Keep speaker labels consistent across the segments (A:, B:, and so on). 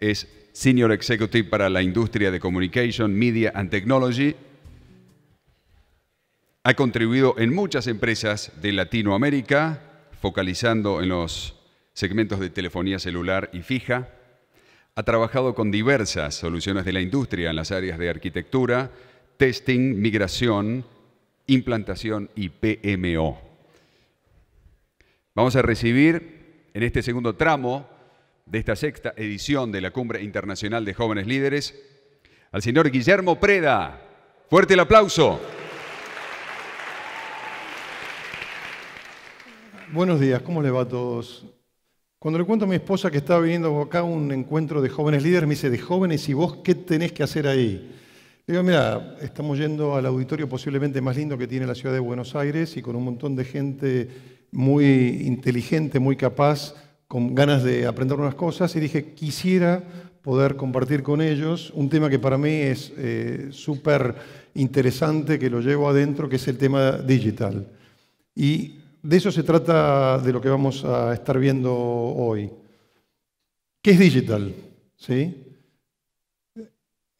A: es Senior Executive para la industria de Communication, Media and Technology. Ha contribuido en muchas empresas de Latinoamérica, focalizando en los segmentos de telefonía celular y fija. Ha trabajado con diversas soluciones de la industria en las áreas de arquitectura, testing, migración, implantación y PMO. Vamos a recibir en este segundo tramo de esta sexta edición de la Cumbre Internacional de Jóvenes Líderes, al señor Guillermo Preda. Fuerte el aplauso. Buenos días, ¿cómo le va a todos? Cuando le cuento a mi esposa que estaba viniendo acá a un encuentro de jóvenes líderes, me dice, de jóvenes, ¿y vos qué tenés que hacer ahí? Le digo, mira, estamos yendo al auditorio posiblemente más lindo que tiene la ciudad de Buenos Aires y con un montón de gente muy inteligente, muy capaz, con ganas de aprender unas cosas y dije, quisiera poder compartir con ellos un tema que para mí es eh, súper interesante, que lo llevo adentro, que es el tema digital. Y de eso se trata de lo que vamos a estar viendo hoy. ¿Qué es digital? ¿Sí?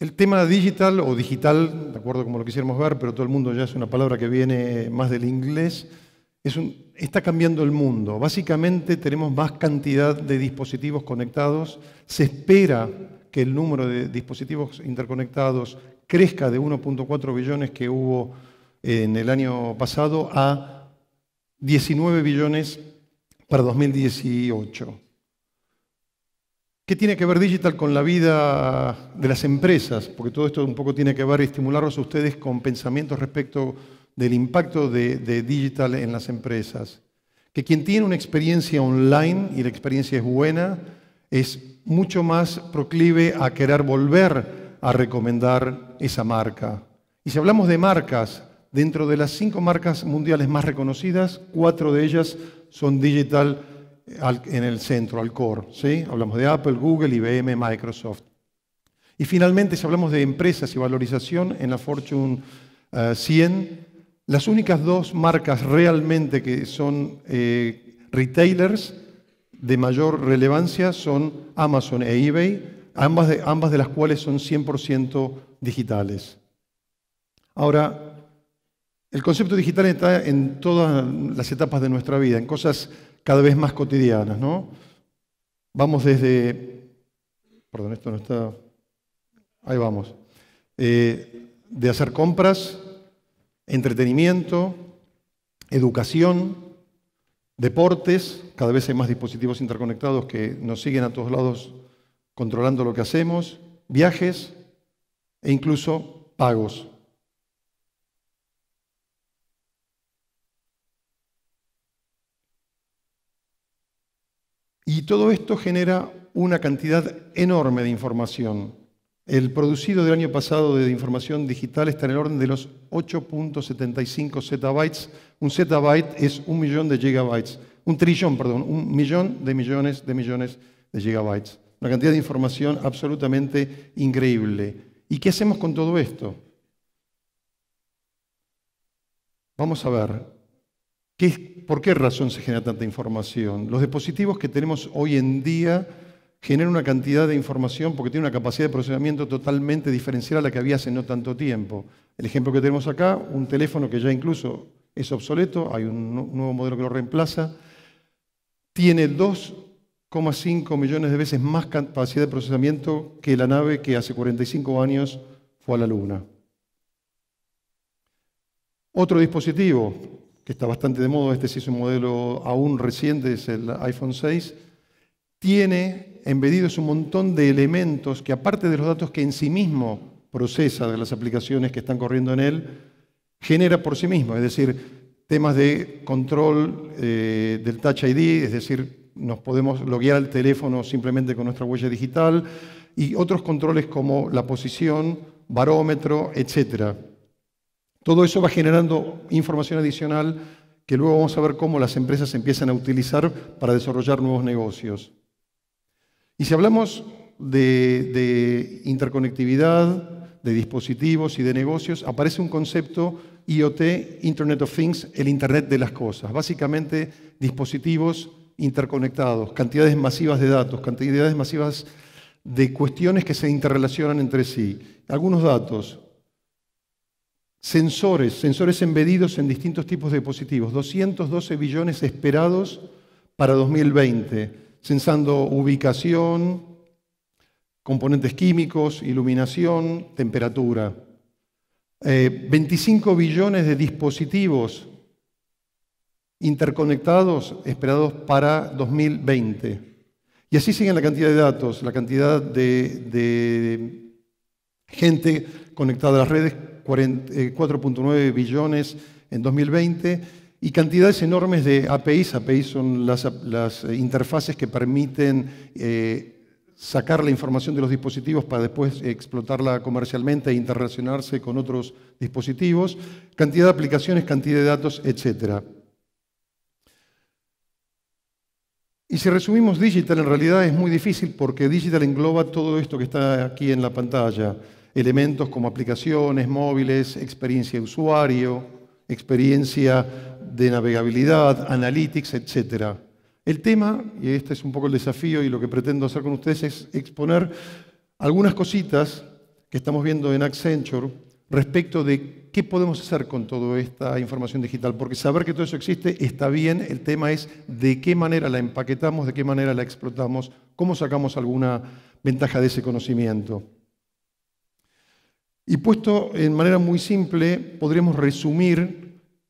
A: El tema digital o digital, de acuerdo como lo quisiéramos ver, pero todo el mundo ya es una palabra que viene más del inglés, está cambiando el mundo. Básicamente tenemos más cantidad de dispositivos conectados. Se espera que el número de dispositivos interconectados crezca de 1.4 billones que hubo en el año pasado a 19 billones para 2018. ¿Qué tiene que ver digital con la vida de las empresas? Porque todo esto un poco tiene que ver y estimularlos a ustedes con pensamientos respecto del impacto de, digital en las empresas. Que quien tiene una experiencia online y la experiencia es buena, es mucho más proclive a querer volver a recomendar esa marca. Y si hablamos de marcas, dentro de las cinco marcas mundiales más reconocidas, cuatro de ellas son digital eh, en el centro, al core. Hablamos de Apple, Google, IBM, Microsoft. Y finalmente, si hablamos de empresas y valorización, en la Fortune 100 eh, las únicas dos marcas realmente que son eh, retailers de mayor relevancia son Amazon e eBay, ambas de, ambas de las cuales son 100% digitales. Ahora, el concepto digital está en todas las etapas de nuestra vida, en cosas cada vez más cotidianas, Vamos desde... Perdón, esto no está... Ahí vamos. Eh, de hacer compras entretenimiento, educación, deportes, cada vez hay más dispositivos interconectados que nos siguen a todos lados controlando lo que hacemos, viajes e incluso pagos. Y todo esto genera una cantidad enorme de información el producido del año pasado de información digital está en el orden de los 8.75 zettabytes. Un zettabyte es un millón de gigabytes. Un trillón, perdón, un millón de millones de millones de gigabytes. Una cantidad de información absolutamente increíble. ¿Y qué hacemos con todo esto? Vamos a ver, ¿qué, ¿por qué razón se genera tanta información? Los dispositivos que tenemos hoy en día genera una cantidad de información porque tiene una capacidad de procesamiento totalmente diferencial a la que había hace no tanto tiempo. El ejemplo que tenemos acá, un teléfono que ya incluso es obsoleto, hay un nuevo modelo que lo reemplaza, tiene 2,5 millones de veces más capacidad de procesamiento que la nave que hace 45 años fue a la Luna. Otro dispositivo que está bastante de moda, este sí es un modelo aún reciente, es el iPhone 6, tiene es un montón de elementos que aparte de los datos que en sí mismo procesa de las aplicaciones que están corriendo en él, genera por sí mismo, es decir, temas de control eh, del Touch ID, es decir, nos podemos loguear el teléfono simplemente con nuestra huella digital y otros controles como la posición, barómetro, etc. Todo eso va generando información adicional que luego vamos a ver cómo las empresas empiezan a utilizar para desarrollar nuevos negocios. Y si hablamos de, interconectividad, de dispositivos y de negocios, aparece un concepto IoT, Internet of Things, el Internet de las Cosas. Básicamente, dispositivos interconectados, cantidades masivas de datos, cantidades masivas de cuestiones que se interrelacionan entre sí. Algunos datos. Sensores, sensores embedidos en distintos tipos de dispositivos. 212 billones esperados para 2020 censando ubicación, componentes químicos, iluminación, temperatura. 25 eh, billones de dispositivos interconectados esperados para 2020. Y así siguen la cantidad de datos, la cantidad de, de gente conectada a las redes, 4.9 eh, billones en 2020 y cantidades enormes de APIs. APIs son las, interfaces que permiten eh, sacar la información de los dispositivos para después explotarla comercialmente e interrelacionarse con otros dispositivos, cantidad de aplicaciones, cantidad de datos, etc. Y si resumimos digital, en realidad es muy difícil porque digital engloba todo esto que está aquí en la pantalla. Elementos como aplicaciones, móviles, experiencia de usuario, experiencia de navegabilidad, analytics, etc. El tema, y este es un poco el desafío y lo que pretendo hacer con ustedes, es exponer algunas cositas que estamos viendo en Accenture respecto de qué podemos hacer con toda esta información digital, porque saber que todo eso existe está bien, el tema es de qué manera la empaquetamos, de qué manera la explotamos, cómo sacamos alguna ventaja de ese conocimiento. Y puesto en manera muy simple, podríamos resumir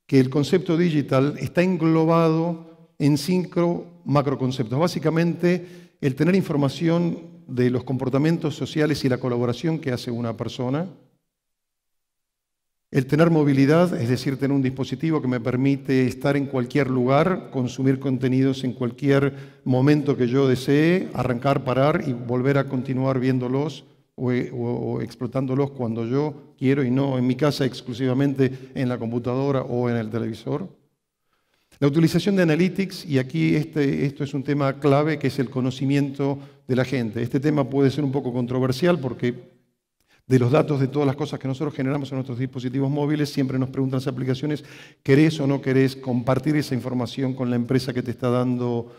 A: que el concepto digital está englobado en cinco macroconceptos. Básicamente, el tener información de los comportamientos sociales y la colaboración que hace una persona, el tener movilidad, es decir, tener un dispositivo que me permite estar en cualquier lugar, consumir contenidos en cualquier momento que yo desee, arrancar, parar y volver a continuar viéndolos o, explotándolos cuando yo quiero y no en mi casa exclusivamente en la computadora o en el televisor. La utilización de analytics, y aquí este, esto es un tema clave, que es el conocimiento de la gente. Este tema puede ser un poco controversial porque de los datos de todas las cosas que nosotros generamos en nuestros dispositivos móviles, siempre nos preguntan las aplicaciones, ¿querés o no querés compartir esa información con la empresa que te está dando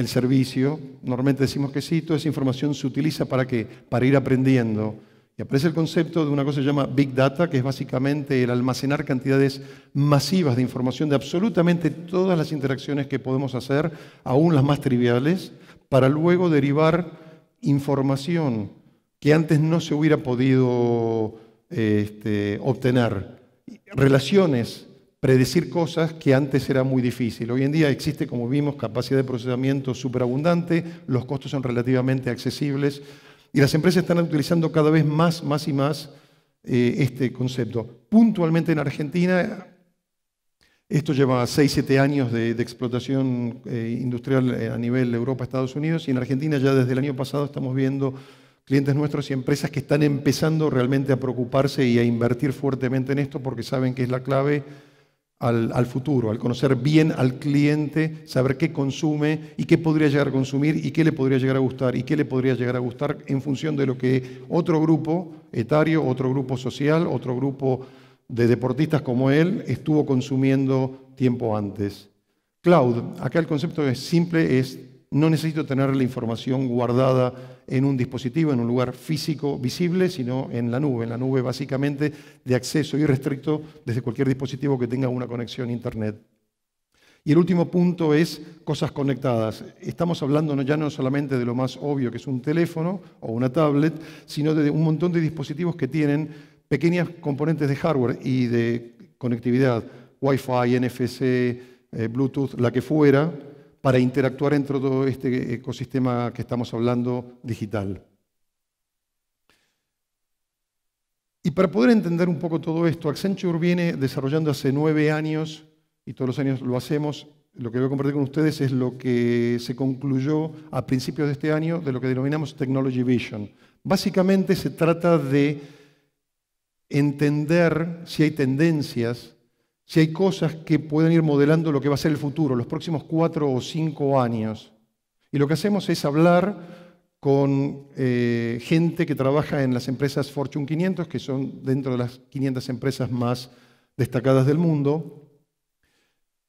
A: el servicio, normalmente decimos que sí, toda esa información se utiliza para Para ir aprendiendo. Y aparece el concepto de una cosa que se llama Big Data, que es básicamente el almacenar cantidades masivas de información de absolutamente todas las interacciones que podemos hacer, aún las más triviales, para luego derivar información que antes no se hubiera podido este, obtener, relaciones predecir cosas que antes era muy difícil. Hoy en día existe, como vimos, capacidad de procesamiento superabundante, los costos son relativamente accesibles y las empresas están utilizando cada vez más, más y más eh, este concepto. Puntualmente en Argentina, esto lleva 6, 7 años de, explotación eh, industrial eh, a nivel Europa, Estados Unidos, y en Argentina ya desde el año pasado estamos viendo clientes nuestros y empresas que están empezando realmente a preocuparse y a invertir fuertemente en esto porque saben que es la clave al, futuro, al conocer bien al cliente, saber qué consume y qué podría llegar a consumir y qué le podría llegar a gustar y qué le podría llegar a gustar en función de lo que otro grupo etario, otro grupo social, otro grupo de deportistas como él estuvo consumiendo tiempo antes. Cloud, acá el concepto es simple, es no necesito tener la información guardada en un dispositivo, en un lugar físico visible, sino en la nube. En la nube básicamente de acceso irrestricto desde cualquier dispositivo que tenga una conexión a Internet. Y el último punto es cosas conectadas. Estamos hablando ya no solamente de lo más obvio que es un teléfono o una tablet, sino de un montón de dispositivos que tienen pequeñas componentes de hardware y de conectividad, Wi-Fi, NFC, eh, Bluetooth, la que fuera, para interactuar entre todo este ecosistema que estamos hablando digital. Y para poder entender un poco todo esto, Accenture viene desarrollando hace nueve años, y todos los años lo hacemos, lo que voy a compartir con ustedes es lo que se concluyó a principios de este año de lo que denominamos Technology Vision. Básicamente se trata de entender si hay tendencias si hay cosas que pueden ir modelando lo que va a ser el futuro, los próximos cuatro o cinco años. Y lo que hacemos es hablar con eh, gente que trabaja en las empresas Fortune 500, que son dentro de las 500 empresas más destacadas del mundo,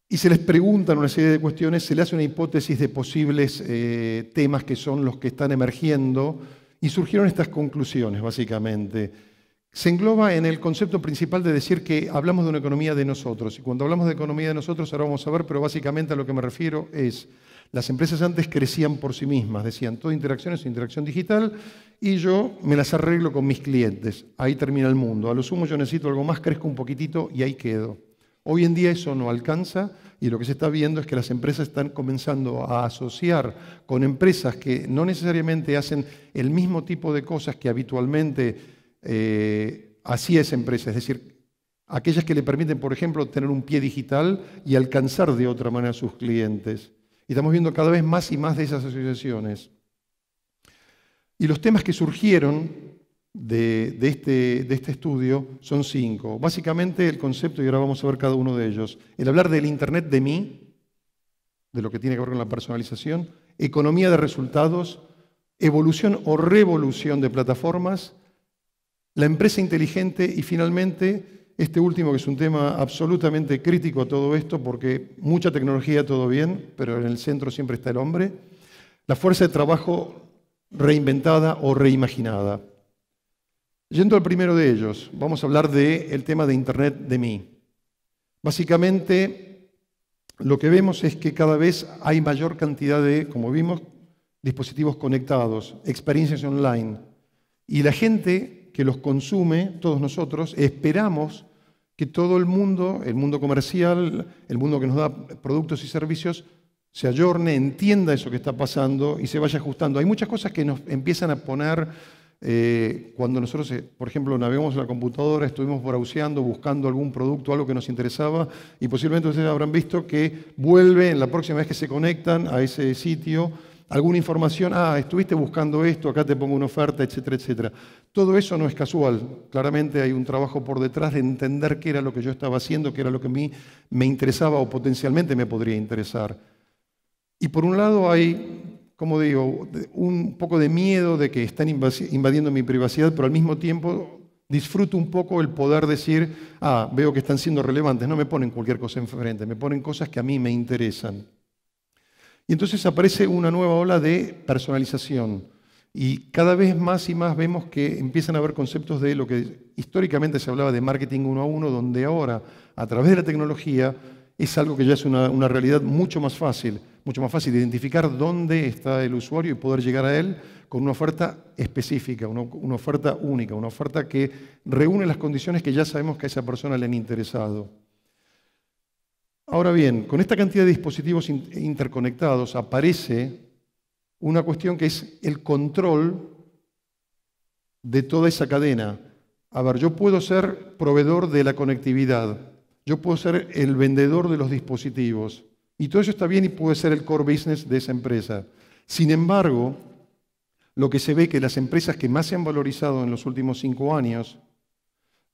A: y se les preguntan una serie de cuestiones, se les hace una hipótesis de posibles eh, temas que son los que están emergiendo, y surgieron estas conclusiones, básicamente se engloba en el concepto principal de decir que hablamos de una economía de nosotros. Y cuando hablamos de economía de nosotros, ahora vamos a ver, pero básicamente a lo que me refiero es, las empresas antes crecían por sí mismas, decían, toda interacción es interacción digital y yo me las arreglo con mis clientes. Ahí termina el mundo. A lo sumo yo necesito algo más, crezco un poquitito y ahí quedo. Hoy en día eso no alcanza y lo que se está viendo es que las empresas están comenzando a asociar con empresas que no necesariamente hacen el mismo tipo de cosas que habitualmente eh, así es empresa, es decir, aquellas que le permiten, por ejemplo, tener un pie digital y alcanzar de otra manera a sus clientes. Y estamos viendo cada vez más y más de esas asociaciones. Y los temas que surgieron de, este, de este estudio son cinco. Básicamente el concepto, y ahora vamos a ver cada uno de ellos, el hablar del Internet de mí, de lo que tiene que ver con la personalización, economía de resultados, evolución o revolución de plataformas la empresa inteligente y finalmente este último que es un tema absolutamente crítico a todo esto porque mucha tecnología, todo bien, pero en el centro siempre está el hombre, la fuerza de trabajo reinventada o reimaginada. Yendo al primero de ellos, vamos a hablar del tema de Internet de mí. Básicamente, lo que vemos es que cada vez hay mayor cantidad de, como vimos, dispositivos conectados, experiencias online. Y la gente que los consume, todos nosotros, esperamos que todo el mundo, el mundo comercial, el mundo que nos da productos y servicios, se ayorne, entienda eso que está pasando y se vaya ajustando. Hay muchas cosas que nos empiezan a poner eh, cuando nosotros, eh, por ejemplo, navegamos en la computadora, estuvimos browseando, buscando algún producto, algo que nos interesaba, y posiblemente ustedes habrán visto que vuelve en la próxima vez que se conectan a ese sitio alguna información, ah, estuviste buscando esto, acá te pongo una oferta, etcétera, etcétera. Todo eso no es casual. Claramente hay un trabajo por detrás de entender qué era lo que yo estaba haciendo, qué era lo que a mí me interesaba o potencialmente me podría interesar. Y por un lado hay, como digo, un poco de miedo de que están invadiendo mi privacidad, pero al mismo tiempo disfruto un poco el poder decir, ah, veo que están siendo relevantes, no me ponen cualquier cosa enfrente, me ponen cosas que a mí me interesan. Y entonces aparece una nueva ola de personalización. Y cada vez más y más vemos que empiezan a haber conceptos de lo que históricamente se hablaba de marketing uno a uno, donde ahora, a través de la tecnología, es algo que ya es una, realidad mucho más fácil, mucho más fácil de identificar dónde está el usuario y poder llegar a él con una oferta específica, una oferta única, una oferta que reúne las condiciones que ya sabemos que a esa persona le han interesado. Ahora bien, con esta cantidad de dispositivos interconectados aparece una cuestión que es el control de toda esa cadena. A ver, yo puedo ser proveedor de la conectividad, yo puedo ser el vendedor de los dispositivos, y todo eso está bien y puede ser el core business de esa empresa. Sin embargo, lo que se ve que las empresas que más se han valorizado en los últimos cinco años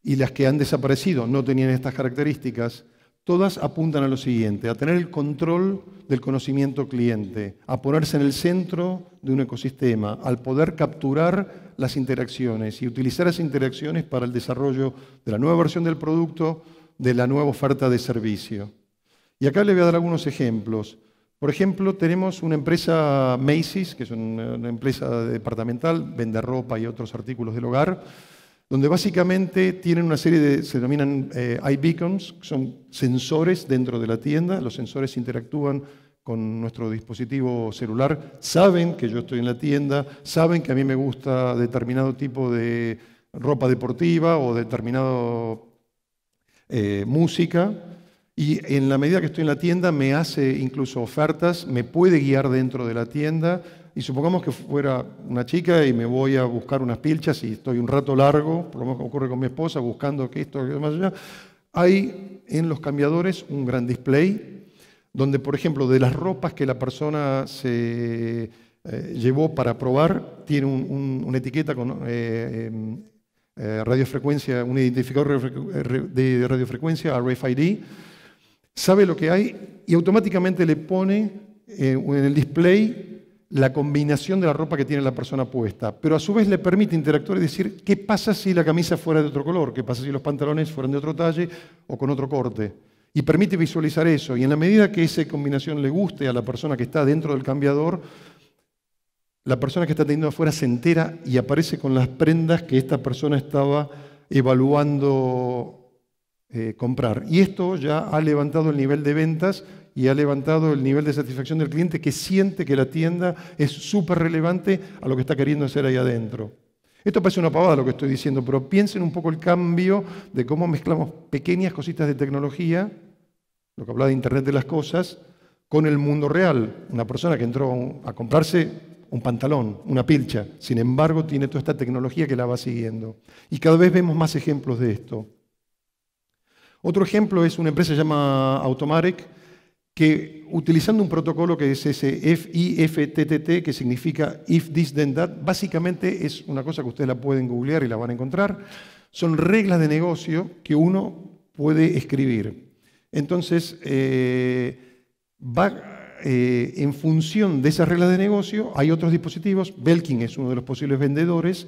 A: y las que han desaparecido no tenían estas características, Todas apuntan a lo siguiente, a tener el control del conocimiento cliente, a ponerse en el centro de un ecosistema, al poder capturar las interacciones y utilizar esas interacciones para el desarrollo de la nueva versión del producto, de la nueva oferta de servicio. Y acá le voy a dar algunos ejemplos. Por ejemplo, tenemos una empresa Macy's, que es una empresa departamental, vende ropa y otros artículos del hogar, donde básicamente tienen una serie de, se denominan eh, iBeacons, son sensores dentro de la tienda, los sensores interactúan con nuestro dispositivo celular, saben que yo estoy en la tienda, saben que a mí me gusta determinado tipo de ropa deportiva o determinado eh, música, y en la medida que estoy en la tienda me hace incluso ofertas, me puede guiar dentro de la tienda, y supongamos que fuera una chica y me voy a buscar unas pilchas y estoy un rato largo, por lo menos ocurre con mi esposa, buscando que esto que demás allá, hay en los cambiadores un gran display donde, por ejemplo, de las ropas que la persona se eh, llevó para probar, tiene una etiqueta con eh, em, eh, radiofrecuencia, un identificador de radiofrecuencia, RFID, sabe lo que hay y automáticamente le pone en el display la combinación de la ropa que tiene la persona puesta, pero a su vez le permite interactuar y decir, ¿qué pasa si la camisa fuera de otro color? ¿Qué pasa si los pantalones fueran de otro talle o con otro corte? Y permite visualizar eso. Y en la medida que esa combinación le guste a la persona que está dentro del cambiador, la persona que está teniendo afuera se entera y aparece con las prendas que esta persona estaba evaluando eh, comprar. Y esto ya ha levantado el nivel de ventas y ha levantado el nivel de satisfacción del cliente que siente que la tienda es súper relevante a lo que está queriendo hacer ahí adentro. Esto parece una pavada lo que estoy diciendo, pero piensen un poco el cambio de cómo mezclamos pequeñas cositas de tecnología, lo que hablaba de Internet de las Cosas, con el mundo real. Una persona que entró a comprarse un pantalón, una pilcha, sin embargo tiene toda esta tecnología que la va siguiendo. Y cada vez vemos más ejemplos de esto. Otro ejemplo es una empresa llamada se que utilizando un protocolo que es ese FIFTTT, que significa If This Then That, básicamente es una cosa que ustedes la pueden googlear y la van a encontrar, son reglas de negocio que uno puede escribir. Entonces, eh, va, eh, en función de esas reglas de negocio, hay otros dispositivos, Belkin es uno de los posibles vendedores,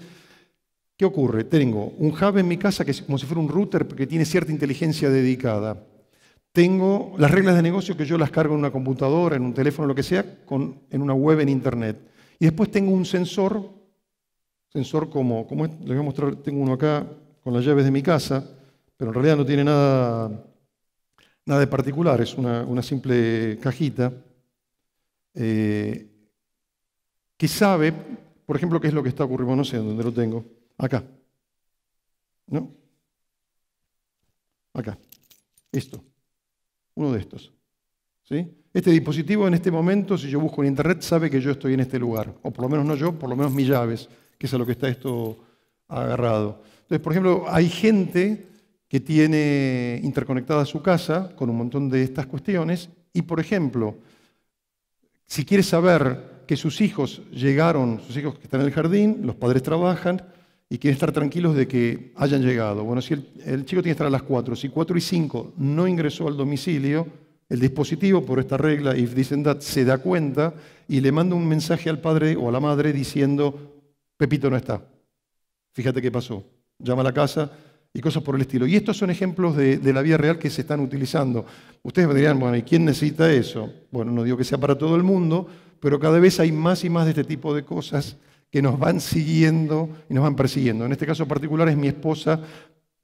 A: ¿Qué ocurre? Tengo un hub en mi casa que es como si fuera un router que tiene cierta inteligencia dedicada tengo las reglas de negocio que yo las cargo en una computadora, en un teléfono, lo que sea, en una web, en internet. Y después tengo un sensor, sensor como, como les voy a mostrar, tengo uno acá con las llaves de mi casa, pero en realidad no tiene nada, nada de particular, es una, simple cajita, eh, que sabe, por ejemplo, qué es lo que está ocurriendo, no sé dónde lo tengo, acá. ¿No? Acá. Esto uno de estos. Este dispositivo en este momento, si yo busco en internet, sabe que yo estoy en este lugar, o por lo menos no yo, por lo menos mis llaves, que es a lo que está esto agarrado. Entonces, por ejemplo, hay gente que tiene interconectada su casa con un montón de estas cuestiones y, por ejemplo, si quiere saber que sus hijos llegaron, sus hijos que están en el jardín, los padres trabajan, y quieren estar tranquilos de que hayan llegado. Bueno, si el, chico tiene que estar a las 4, si 4 y 5 no ingresó al domicilio, el dispositivo, por esta regla, if dicen, that, se da cuenta y le manda un mensaje al padre o a la madre diciendo, Pepito no está, fíjate qué pasó, llama a la casa y cosas por el estilo. Y estos son ejemplos de, la vía real que se están utilizando. Ustedes me bueno, ¿y quién necesita eso? Bueno, no digo que sea para todo el mundo, pero cada vez hay más y más de este tipo de cosas que nos van siguiendo y nos van persiguiendo. En este caso particular es mi esposa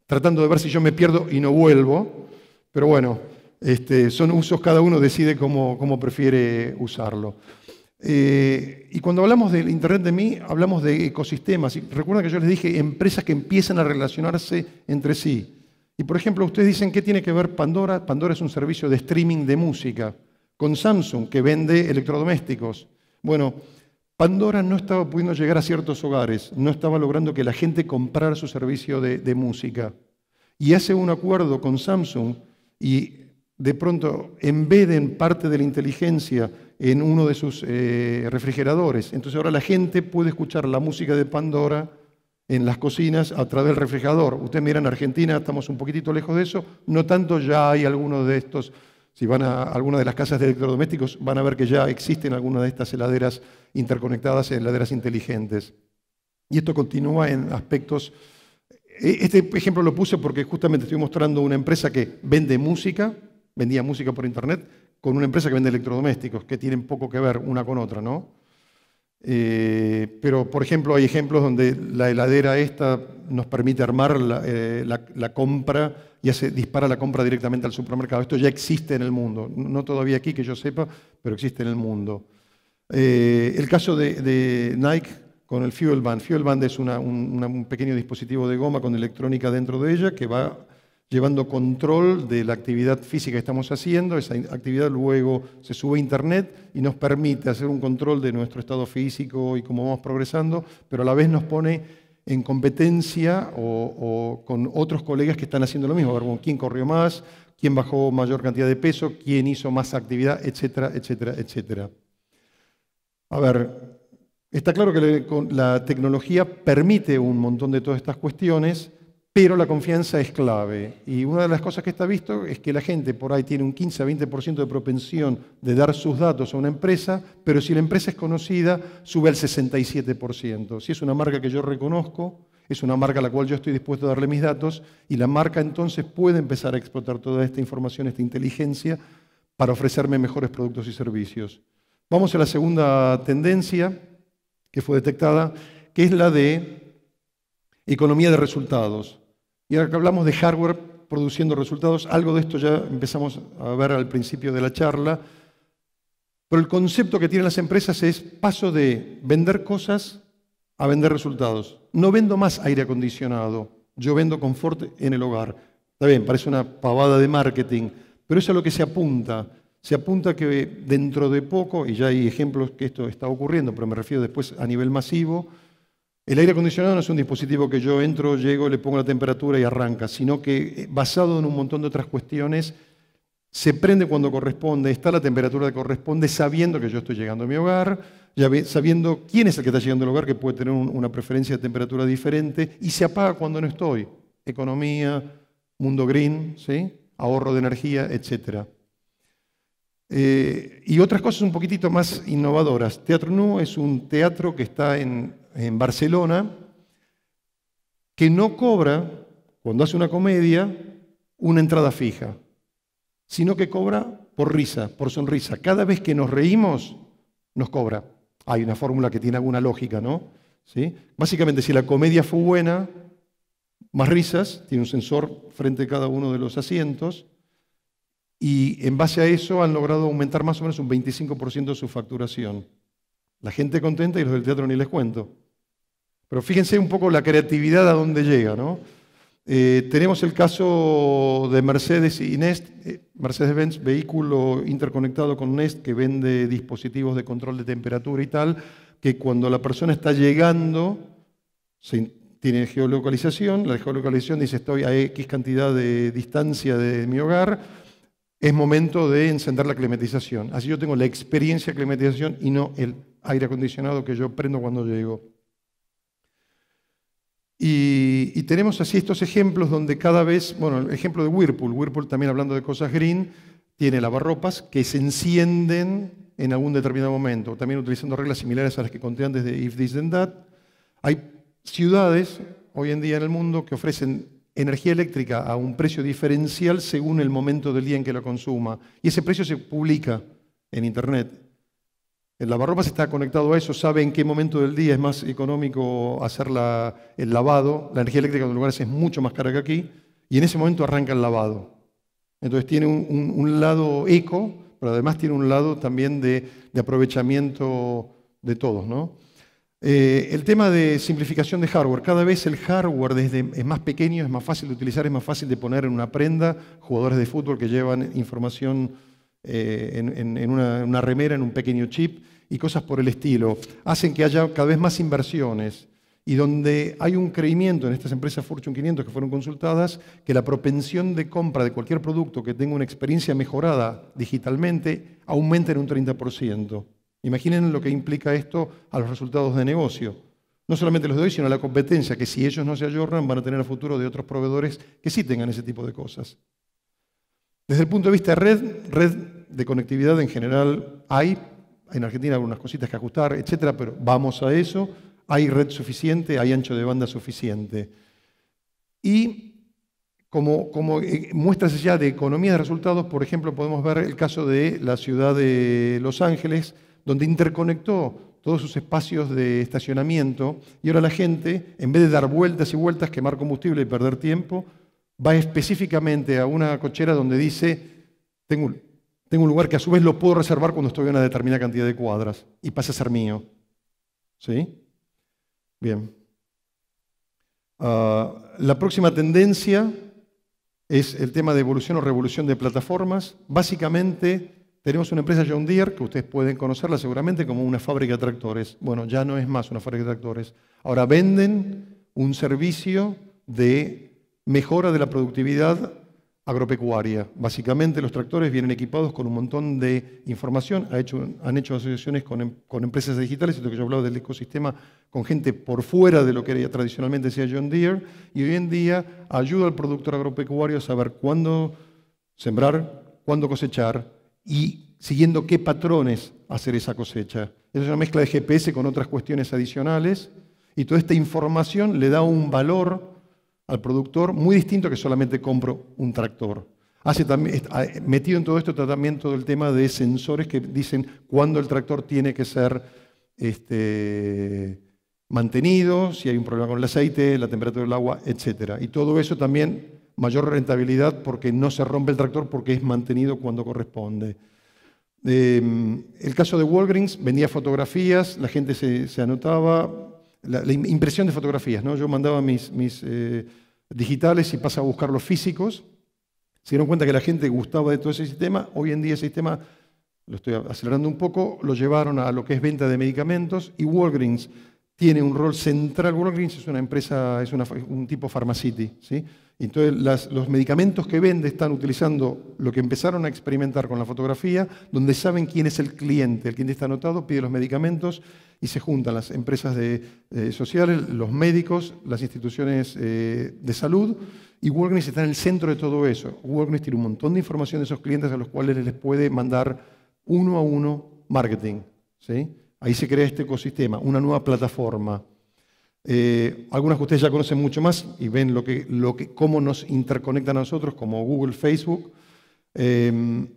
A: tratando de ver si yo me pierdo y no vuelvo, pero bueno, este, son usos, cada uno decide cómo, prefiere usarlo. Eh, y cuando hablamos del Internet de mí, hablamos de ecosistemas. Y que yo les dije empresas que empiezan a relacionarse entre sí. Y por ejemplo, ustedes dicen, ¿qué tiene que ver Pandora? Pandora es un servicio de streaming de música con Samsung, que vende electrodomésticos. Bueno, Pandora no estaba pudiendo llegar a ciertos hogares, no estaba logrando que la gente comprara su servicio de, música. Y hace un acuerdo con Samsung y de pronto embeden parte de la inteligencia en uno de sus eh, refrigeradores. Entonces ahora la gente puede escuchar la música de Pandora en las cocinas a través del refrigerador. Usted mira en Argentina, estamos un poquitito lejos de eso, no tanto ya hay algunos de estos si van a alguna de las casas de electrodomésticos, van a ver que ya existen algunas de estas heladeras interconectadas, heladeras inteligentes. Y esto continúa en aspectos... E, este ejemplo lo puse porque justamente estoy mostrando una empresa que vende música, vendía música por internet, con una empresa que vende electrodomésticos, que tienen poco que ver una con otra, ¿no? Eh, pero, por ejemplo, hay ejemplos donde la heladera esta nos permite armar la, eh, compra y se dispara la compra directamente al supermercado. Esto ya existe en el mundo, no todavía aquí que yo sepa, pero existe en el mundo. Eh, el caso de, Nike con el Fuel Band. Fuel Band es un, pequeño dispositivo de goma con electrónica dentro de ella que va llevando control de la actividad física que estamos haciendo. Esa actividad luego se sube a Internet y nos permite hacer un control de nuestro estado físico y cómo vamos progresando, pero a la vez nos pone en competencia o, con otros colegas que están haciendo lo mismo, a ver quién corrió más, quién bajó mayor cantidad de peso, quién hizo más actividad, etcétera, etcétera, etcétera. A ver, está claro que la tecnología permite un montón de todas estas cuestiones, pero la confianza es clave. Y una de las cosas que está visto es que la gente por ahí tiene un 15 a 20% de propensión de dar sus datos a una empresa, pero si la empresa es conocida, sube al 67%. Si es una marca que yo reconozco, es una marca a la cual yo estoy dispuesto a darle mis datos, y la marca entonces puede empezar a explotar toda esta información, esta inteligencia, para ofrecerme mejores productos y servicios. Vamos a la segunda tendencia que fue detectada, que es la de economía de resultados. Y ahora que hablamos de hardware produciendo resultados, algo de esto ya empezamos a ver al principio de la charla, pero el concepto que tienen las empresas es paso de vender cosas a vender resultados. No vendo más aire acondicionado, yo vendo confort en el hogar. Está bien, parece una pavada de marketing, pero eso es a lo que se apunta. Se apunta que dentro de poco, y ya hay ejemplos que esto está ocurriendo, pero me refiero después a nivel masivo, el aire acondicionado no es un dispositivo que yo entro, llego, le pongo la temperatura y arranca, sino que eh, basado en un montón de otras cuestiones, se prende cuando corresponde, está la temperatura que corresponde, sabiendo que yo estoy llegando a mi hogar, sabiendo quién es el que está llegando al hogar, que puede tener una preferencia de temperatura diferente, y se apaga cuando no estoy. Economía, mundo green, ¿sí? ahorro de energía, etc. Eh, y otras cosas un poquitito más innovadoras. Teatro Nu es un teatro que está en en Barcelona que no cobra, cuando hace una comedia, una entrada fija, sino que cobra por risa, por sonrisa. Cada vez que nos reímos, nos cobra. Hay una fórmula que tiene alguna lógica, ¿no? ¿Sí? Básicamente, si la comedia fue buena, más risas, tiene un sensor frente a cada uno de los asientos, y en base a eso han logrado aumentar más o menos un 25% de su facturación. La gente contenta y los del teatro ni les cuento. Pero fíjense un poco la creatividad a dónde llega, ¿no? Eh, tenemos el caso de Mercedes y Nest, eh, Mercedes-Benz, vehículo interconectado con Nest que vende dispositivos de control de temperatura y tal, que cuando la persona está llegando, tiene geolocalización, la geolocalización dice estoy a X cantidad de distancia de mi hogar, es momento de encender la climatización. Así yo tengo la experiencia de climatización y no el aire acondicionado que yo prendo cuando llego. Y, tenemos así estos ejemplos donde cada vez, bueno, el ejemplo de Whirlpool, Whirlpool también hablando de cosas green, tiene lavarropas que se encienden en algún determinado momento, también utilizando reglas similares a las que conté antes de If This Then That. Hay ciudades hoy en día en el mundo que ofrecen energía eléctrica a un precio diferencial según el momento del día en que la consuma. Y ese precio se publica en Internet el lavarropas está conectado a eso, sabe en qué momento del día es más económico hacer el lavado. La energía eléctrica en los lugares es mucho más cara que aquí. Y en ese momento arranca el lavado. Entonces tiene un, lado eco, pero además tiene un lado también de, aprovechamiento de todos. Eh, el tema de simplificación de hardware. Cada vez el hardware es más pequeño, es más fácil de utilizar, es más fácil de poner en una prenda. Jugadores de fútbol que llevan información eh, en, una, remera, en un pequeño chip y cosas por el estilo, hacen que haya cada vez más inversiones y donde hay un creimiento en estas empresas Fortune 500 que fueron consultadas, que la propensión de compra de cualquier producto que tenga una experiencia mejorada digitalmente aumenta en un 30%. Imaginen lo que implica esto a los resultados de negocio. No solamente los de hoy, sino a la competencia, que si ellos no se ayornan van a tener a futuro de otros proveedores que sí tengan ese tipo de cosas. Desde el punto de vista de red, red de conectividad en general hay, en Argentina algunas cositas que ajustar, etcétera, pero vamos a eso. Hay red suficiente, hay ancho de banda suficiente. Y como, como eh, muestras ya de economía de resultados, por ejemplo, podemos ver el caso de la ciudad de Los Ángeles, donde interconectó todos sus espacios de estacionamiento y ahora la gente, en vez de dar vueltas y vueltas, quemar combustible y perder tiempo, va específicamente a una cochera donde dice, tengo tengo un lugar que a su vez lo puedo reservar cuando estoy en una determinada cantidad de cuadras y pasa a ser mío. ¿Sí? Bien. Ah, la próxima tendencia es el tema de evolución o revolución de plataformas. Básicamente tenemos una empresa John Deere, que ustedes pueden conocerla seguramente como una fábrica de tractores. Bueno, ya no es más una fábrica de tractores. Ahora venden un servicio de mejora de la productividad agropecuaria. Básicamente los tractores vienen equipados con un montón de información, han hecho asociaciones em, con, empresas digitales, esto que yo hablaba del ecosistema, con gente por fuera de lo que era, tradicionalmente decía John Deere, y hoy en día ayuda al productor agropecuario a saber cuándo sembrar, cuándo cosechar y siguiendo qué patrones hacer esa cosecha. es una mezcla de GPS con otras cuestiones adicionales y toda esta información le da un valor al productor, muy distinto que solamente compro un tractor. Hace también, ah, metido en todo esto tratamiento del tema de sensores que dicen cuándo el tractor tiene que ser este, mantenido, si hay un problema con el aceite, la temperatura del agua, etc. Y todo eso también mayor rentabilidad porque no se rompe el tractor porque es mantenido cuando corresponde. Em, el caso de Walgreens vendía fotografías, la gente se anotaba, la, impresión de fotografías. ¿no? Yo mandaba mis, mis eh, digitales y pasaba a buscar los físicos. Se dieron cuenta que la gente gustaba de todo ese sistema. Hoy en día ese sistema, lo estoy acelerando un poco, lo llevaron a lo que es venta de medicamentos y Walgreens tiene un rol central. Walgreens es una empresa, es un tipo farmacity. ¿sí? Entonces, los medicamentos que vende están utilizando lo que empezaron a experimentar con la fotografía, donde saben quién es el cliente. El cliente está anotado, pide los medicamentos y se juntan las empresas de, eh, sociales, los médicos, las instituciones eh, de salud. Y Walgreens está en el centro de todo eso. Walgreens tiene un montón de información de esos clientes a los cuales les puede mandar uno a uno marketing. ¿sí? Ahí se crea este ecosistema, una nueva plataforma. Eh, algunas que ustedes ya conocen mucho más y ven lo que, lo cómo nos interconectan a nosotros, como Google, Facebook. Em,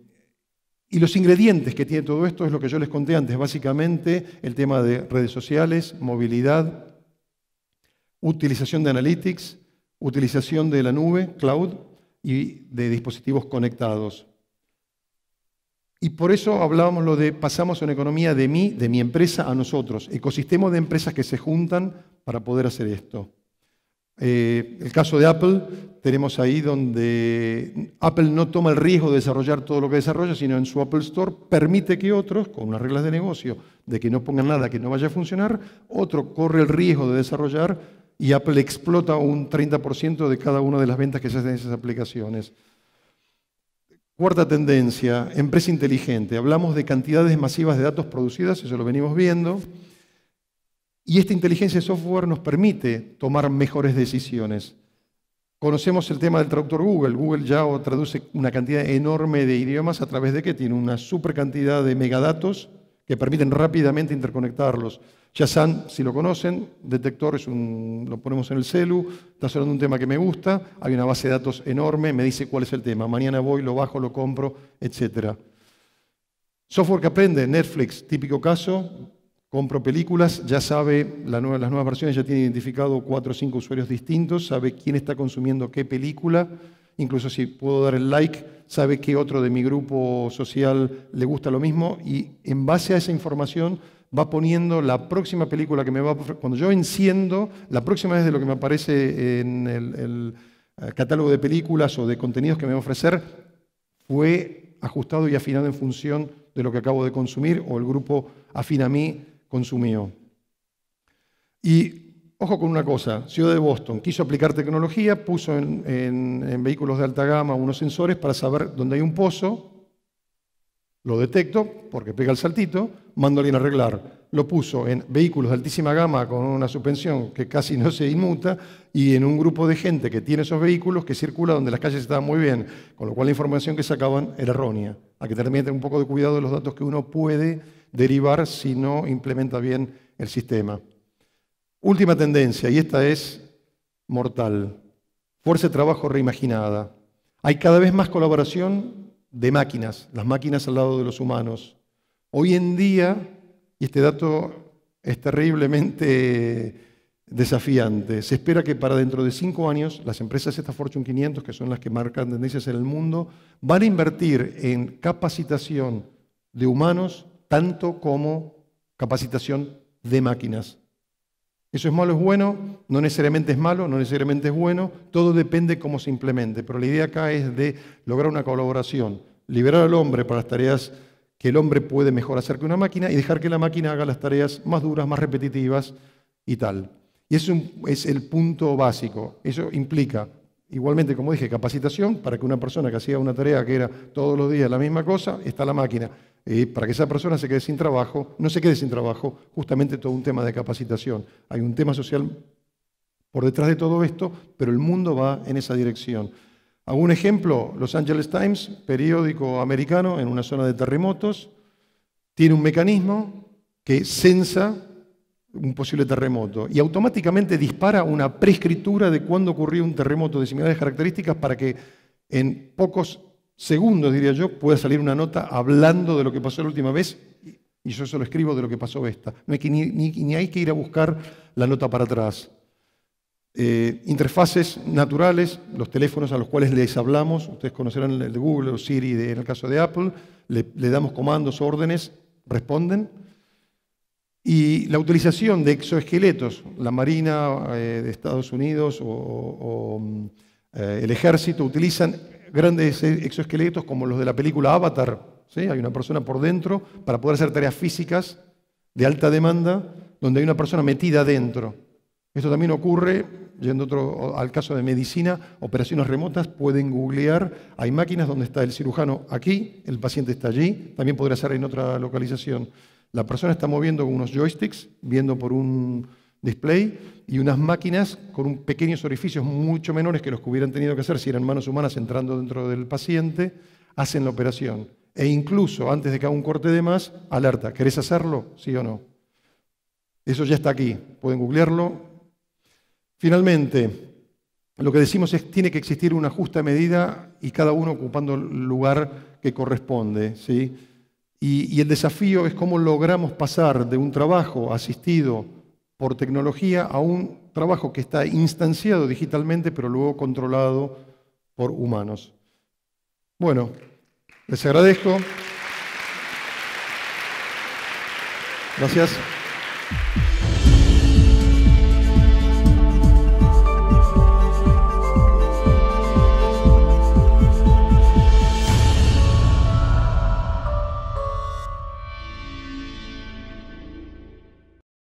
A: y los ingredientes que tiene todo esto es lo que yo les conté antes, básicamente el tema de redes sociales, movilidad, utilización de analytics, utilización de la nube, cloud y de dispositivos conectados. Y por eso hablábamos lo de pasamos a una economía de mí, de mi empresa, a nosotros. Ecosistema de empresas que se juntan para poder hacer esto. Eh, el caso de Apple, tenemos ahí donde Apple no toma el riesgo de desarrollar todo lo que desarrolla, sino en su Apple Store permite que otros, con unas reglas de negocio, de que no pongan nada que no vaya a funcionar, otro corre el riesgo de desarrollar y Apple explota un 30% de cada una de las ventas que se hacen en esas aplicaciones. Cuarta tendencia, empresa inteligente. Hablamos de cantidades masivas de datos producidas, eso lo venimos viendo. Y esta inteligencia de software nos permite tomar mejores decisiones. Conocemos el tema del traductor Google. Google ya traduce una cantidad enorme de idiomas a través de que tiene una super cantidad de megadatos que permiten rápidamente interconectarlos. Yazan, si lo conocen, Detector, es un, lo ponemos en el celu, está sonando un tema que me gusta, hay una base de datos enorme, me dice cuál es el tema, mañana voy, lo bajo, lo compro, etc. Software que aprende, Netflix, típico caso, compro películas, ya sabe, las nuevas versiones ya tiene identificado cuatro o cinco usuarios distintos, sabe quién está consumiendo qué película, incluso si puedo dar el like, sabe qué otro de mi grupo social le gusta lo mismo y en base a esa información va poniendo la próxima película que me va Cuando yo enciendo, la próxima vez de lo que me aparece en el, eh, catálogo de películas o de contenidos que me va a ofrecer, fue ajustado y afinado en función de lo que acabo de consumir o el grupo afín a mí consumió. Y ojo con una cosa, Ciudad de Boston quiso aplicar tecnología, puso en, en vehículos de alta gama unos sensores para saber dónde hay un pozo, lo detecto porque pega el saltito, mando a alguien a arreglar. Lo puso en vehículos de altísima gama con una suspensión que casi no se inmuta y en un grupo de gente que tiene esos vehículos que circula donde las calles estaban muy bien, con lo cual la información que sacaban era errónea. Hay que tener un poco de cuidado de los datos que uno puede derivar si no implementa bien el sistema. Última tendencia, y esta es mortal, fuerza de trabajo reimaginada. Hay cada vez más colaboración de máquinas, las máquinas al lado de los humanos. Hoy en día, y este dato es terriblemente desafiante, se espera que para dentro de cinco años las empresas esta Fortune 500, que son las que marcan tendencias en el mundo, van a invertir en capacitación de humanos tanto como capacitación de máquinas. Eso es malo, es bueno, no necesariamente es malo, no necesariamente es bueno, todo depende cómo se implemente, pero la idea acá es de lograr una colaboración, liberar al hombre para las tareas que el hombre puede mejor hacer que una máquina y dejar que la máquina haga las tareas más duras, más repetitivas y tal. Y ese es el punto básico, eso implica Igualmente, como dije, capacitación para que una persona que hacía una tarea que era todos los días la misma cosa, está la máquina. para que esa persona se quede sin trabajo, no se quede sin trabajo, justamente todo un tema de capacitación. Hay un tema social por detrás de todo esto, pero el mundo va en esa dirección. un ejemplo, Los Angeles Times, periódico americano en una zona de terremotos, tiene un mecanismo que censa un posible terremoto y automáticamente dispara una preescritura de cuándo ocurrió un terremoto de similares características para que en pocos segundos, diría yo, pueda salir una nota hablando de lo que pasó la última vez y yo solo escribo de lo que pasó esta. ni, hay que ir a buscar la nota para atrás. Eh, interfaces naturales, los teléfonos a los cuales les hablamos, ustedes conocerán el de Google o Siri en el caso de Apple, le, le damos comandos, órdenes, responden. Y la utilización de exoesqueletos, la Marina eh, de Estados Unidos o, mm, eh, el Ejército utilizan grandes exoesqueletos como los de la película Avatar. Hay una persona por dentro para poder hacer tareas físicas de alta demanda donde hay una persona metida dentro. Esto también ocurre, yendo otro, al caso de medicina, operaciones remotas, pueden googlear, hay máquinas donde está el cirujano aquí, el paciente está allí, también podría ser en otra localización. La persona está moviendo con unos joysticks, viendo por un display y unas máquinas con pequeños orificios mucho menores que los que hubieran tenido que hacer si eran manos humanas entrando dentro del paciente, hacen la operación. E incluso antes de que haga un corte de más, alerta, ¿querés hacerlo? ¿Sí o no? Eso ya está aquí, pueden googlearlo. Finalmente, lo que decimos es que tiene que existir una justa medida y cada uno ocupando el lugar que corresponde. ¿sí? Y, el desafío es cómo logramos pasar de un trabajo asistido por tecnología a un trabajo que está instanciado digitalmente, pero luego controlado por humanos. Bueno, les agradezco. Gracias.